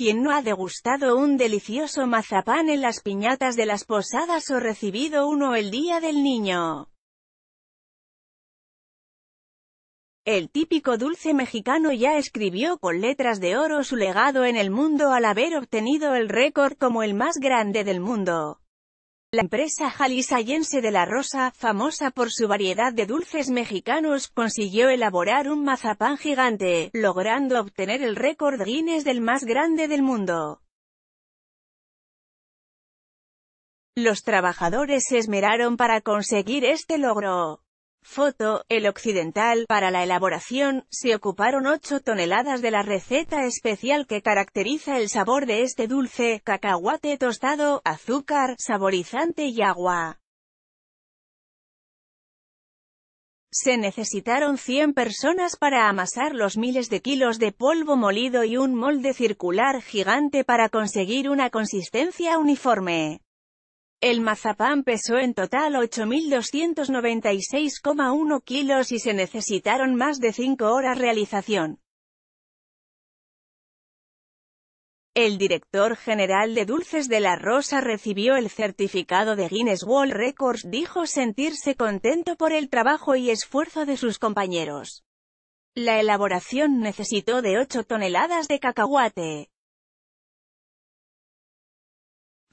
¿Quién no ha degustado un delicioso mazapán en las piñatas de las posadas o recibido uno el día del niño. El típico dulce mexicano ya escribió con letras de oro su legado en el mundo al haber obtenido el récord como el más grande del mundo. La empresa jalisayense de la Rosa, famosa por su variedad de dulces mexicanos, consiguió elaborar un mazapán gigante, logrando obtener el récord Guinness del más grande del mundo. Los trabajadores se esmeraron para conseguir este logro. Foto, el occidental, para la elaboración, se ocuparon 8 toneladas de la receta especial que caracteriza el sabor de este dulce, cacahuate tostado, azúcar, saborizante y agua. Se necesitaron 100 personas para amasar los miles de kilos de polvo molido y un molde circular gigante para conseguir una consistencia uniforme. El mazapán pesó en total 8.296,1 kilos y se necesitaron más de 5 horas realización. El director general de Dulces de la Rosa recibió el certificado de Guinness World Records dijo sentirse contento por el trabajo y esfuerzo de sus compañeros. La elaboración necesitó de 8 toneladas de cacahuate,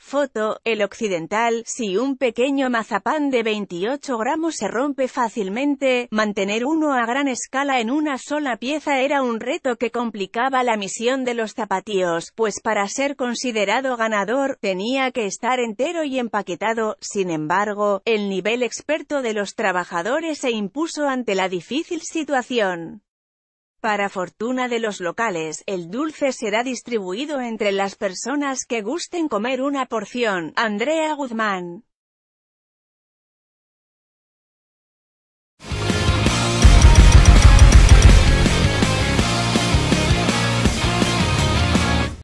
Foto, el occidental, si un pequeño mazapán de 28 gramos se rompe fácilmente, mantener uno a gran escala en una sola pieza era un reto que complicaba la misión de los zapatíos, pues para ser considerado ganador, tenía que estar entero y empaquetado, sin embargo, el nivel experto de los trabajadores se impuso ante la difícil situación. Para fortuna de los locales, el dulce será distribuido entre las personas que gusten comer una porción. Andrea Guzmán